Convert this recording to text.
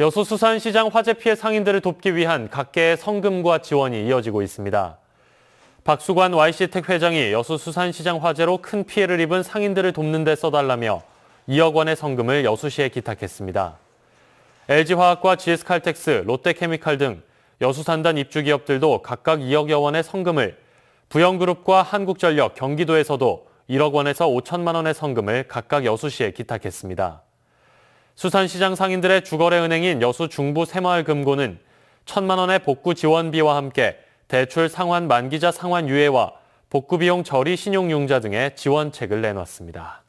여수수산시장 화재 피해 상인들을 돕기 위한 각계의 성금과 지원이 이어지고 있습니다. 박수관 YC텍 회장이 여수수산시장 화재로 큰 피해를 입은 상인들을 돕는 데 써달라며 2억 원의 성금을 여수시에 기탁했습니다. LG화학과 GS칼텍스, 롯데케미칼 등 여수산단 입주기업들도 각각 2억여 원의 성금을, 부영그룹과 한국전력, 경기도에서도 1억 원에서 5천만 원의 성금을 각각 여수시에 기탁했습니다. 수산시장 상인들의 주거래 은행인 여수 중부 새마을금고는 천만 원의 복구 지원비와 함께 대출 상환 만기자 상환 유예와 복구 비용 저리 신용융자 등의 지원책을 내놨습니다.